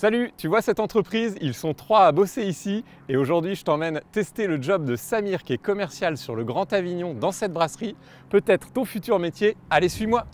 Salut, tu vois cette entreprise Ils sont trois à bosser ici et aujourd'hui je t'emmène tester le job de Samir qui est commercial sur le Grand Avignon dans cette brasserie. Peut-être ton futur métier, allez suis-moi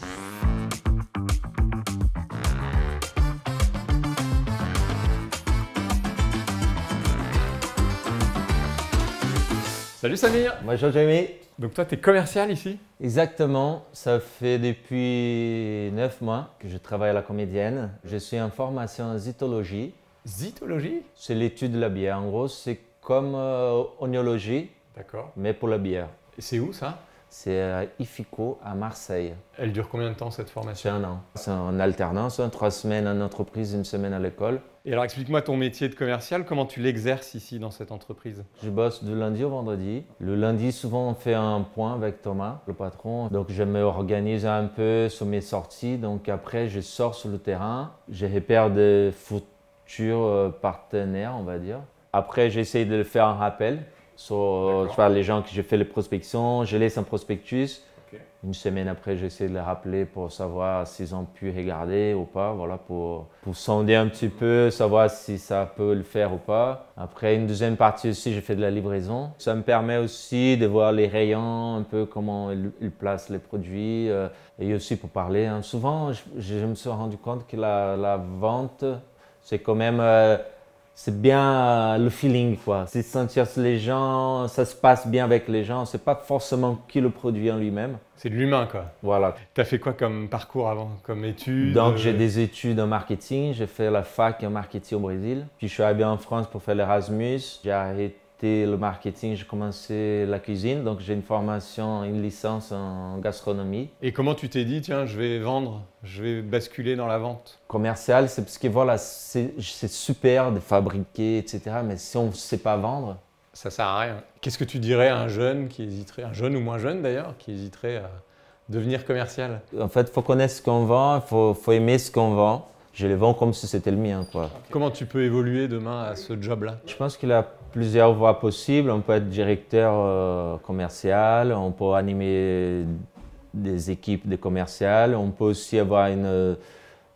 Salut Samir Bonjour Jamie Donc toi, tu es commercial ici Exactement, ça fait depuis 9 mois que je travaille à la comédienne. Je suis en formation en zytologie. Zytologie C'est l'étude de la bière. En gros, c'est comme euh, oniologie. d'accord, mais pour la bière. Et c'est où ça c'est à euh, IFICO à Marseille. Elle dure combien de temps cette formation C'est un an. C'est en alternance, hein. trois semaines en entreprise, une semaine à l'école. Et alors explique-moi ton métier de commercial, comment tu l'exerces ici dans cette entreprise Je bosse de lundi au vendredi. Le lundi, souvent, on fait un point avec Thomas, le patron. Donc je m'organise un peu sur mes sorties. Donc après, je sors sur le terrain. Je repère des futurs euh, partenaires, on va dire. Après, j'essaye de faire un rappel sur les gens que j'ai fait les prospections, je laisse un prospectus. Une semaine après, j'essaie de les rappeler pour savoir s'ils ont pu regarder ou pas, voilà, pour, pour sonder un petit peu, savoir si ça peut le faire ou pas. Après, une deuxième partie aussi, j'ai fait de la livraison. Ça me permet aussi de voir les rayons, un peu comment ils, placent les produits, euh, et aussi pour parler. Hein. Souvent, je, me suis rendu compte que la, la vente, c'est quand même... Euh, c'est bien euh, le feeling, quoi. C'est sentir les gens, ça se passe bien avec les gens. C'est pas forcément qui le produit en lui-même. C'est de l'humain, quoi. Voilà. Tu fait quoi comme parcours avant, comme études Donc, j'ai euh? des études en marketing. J'ai fait la fac en marketing au Brésil. Puis, je suis arrivé en France pour faire l'Erasmus. J'ai arrêté le marketing, j'ai commencé la cuisine. Donc j'ai une formation, une licence en gastronomie. Et comment tu t'es dit, tiens, je vais vendre, je vais basculer dans la vente Commercial, c'est parce que voilà, c'est super de fabriquer, etc. Mais si on ne sait pas vendre, ça sert à rien. Qu'est-ce que tu dirais à un jeune qui hésiterait, un jeune ou moins jeune d'ailleurs, qui hésiterait à devenir commercial En fait, il faut connaître ce qu'on vend, il faut, faut, aimer ce qu'on vend je les vends comme si c'était le mien. Quoi. Comment tu peux évoluer demain à ce job-là Je pense qu'il y a plusieurs voies possibles. On peut être directeur euh, commercial, on peut animer des équipes de commerciales, on peut aussi avoir une, euh,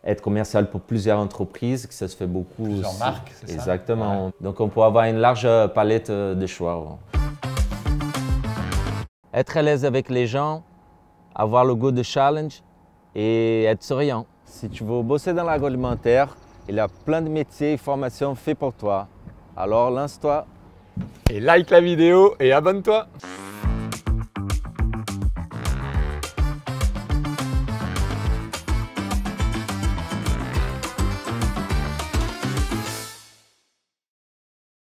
être commercial pour plusieurs entreprises, que ça se fait beaucoup. Plusieurs marques, c'est ça Exactement. Donc on peut avoir une large palette euh, de choix. Être à l'aise avec les gens, avoir le goût de challenge, et être souriant. Si tu veux bosser dans l'agroalimentaire, il y a plein de métiers et formations faits pour toi. Alors lance-toi. Et like la vidéo et abonne-toi.